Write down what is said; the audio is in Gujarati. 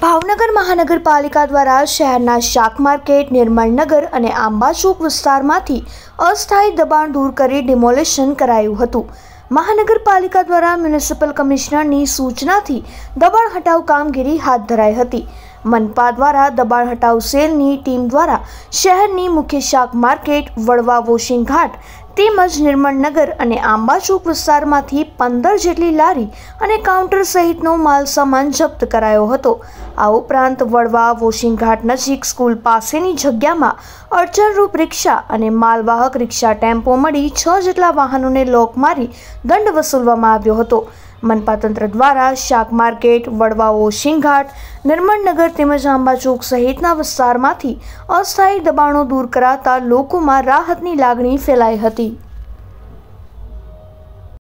ભાવનગર મહાનગરપાલિકા દ્વારા શહેરના શાક માર્કેટ નિર્મળનગર અને આંબાચોક વિસ્તારમાંથી અસ્થાયી દબાણ દૂર કરી ડિમોલેશન કરાયું હતું મહાનગરપાલિકા દ્વારા મ્યુનિસિપલ કમિશનરની સૂચનાથી દબાણ હટાવ કામગીરી હાથ ધરાઈ હતી મનપા દ્વારા દબાણ હટાવ સેલની ટીમ દ્વારા શહેરની મુખ્ય શાક માર્કેટ વડવા વોશિંગ ઘાટ તેમજ નિર્મળનગર અને આંબાચોક વિસ્તારમાંથી પંદર જેટલી લારી અને કાઉન્ટર સહિતનો માલ સામાન જપ્ત કરાયો હતો આ ઉપરાંત વડવા વોશિંગઘાટ નજીક સ્કૂલ પાસેની જગ્યામાં અડચણરૂપ રિક્ષા અને માલવાહક રિક્ષા ટેમ્પો મળી છ જેટલા વાહનોને લોક મારી દંડ વસૂલવામાં આવ્યો હતો મનપાતંત્ર દ્વારા શાક માર્કેટ વડવાઓ શિંઘાટ નિર્મળનગર તેમજ આંબાચોક સહિતના વિસ્તારમાંથી અસ્થાયી દબાણો દૂર કરાતા લોકોમાં રાહતની લાગણી ફેલાઈ હતી